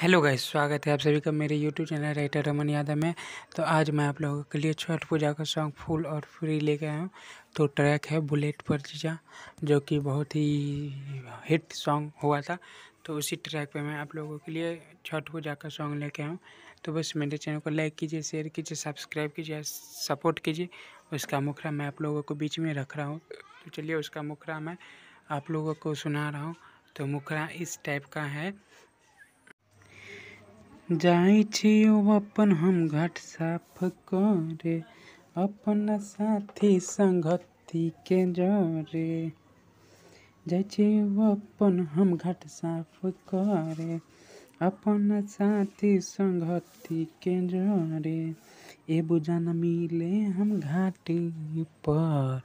hello guys स्वागत है आप सभी का मेरे YouTube channel writer Raman Yadav में तो आज मैं आप लोगों के लिए छठ पूजा का सॉन्ग फुल और फ्री लेके आया हूँ तो ट्रैक है बुलेट पर जीजा जो कि बहुत ही हिट सॉन्ग हुआ था तो उसी ट्रैक पे मैं आप लोगों के लिए छठ पूजा का सॉन्ग लेके आया हूँ तो बस मेरे चैनल को लाइक कीजिए शेयर कीजिए सब्सक्राइब कीजिए सपोर्ट कीजिए उसका मुखरा मैं आप लोगों को बीच में रख रहा हूँ तो चलिए उसका मुखरा मैं आप लोगों को सुना रहा हूँ तो मुखरा इस टाइप का है जाइ अपन हम घाट साफ करे अपना साथी संगति के जरे जाइ अपन हम घाट साफ करे अपना साथी संगति के जरे ए बुझा मिले हम घाटी पर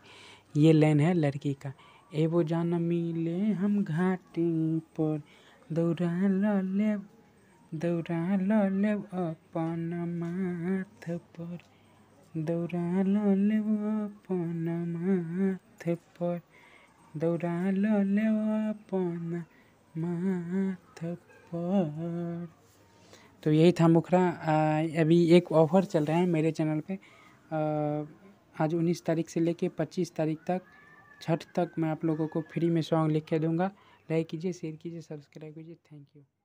ये लाइन है लड़की का ए जान मिले हम घाटी पर दौड़ा ले दौरा लो ले अपन माथ पर दौरा लो ले अपन माथ पर दौरा लो ले अपन माथ पर तो यही था मुखरा अभी एक ऑफ़र चल रहा है मेरे चैनल पे आज 19 तारीख से लेके 25 तारीख तक छठ तक मैं आप लोगों को फ्री में सॉन्ग लिख के दूंगा लाइक कीजिए शेयर कीजिए सब्सक्राइब कीजिए थैंक यू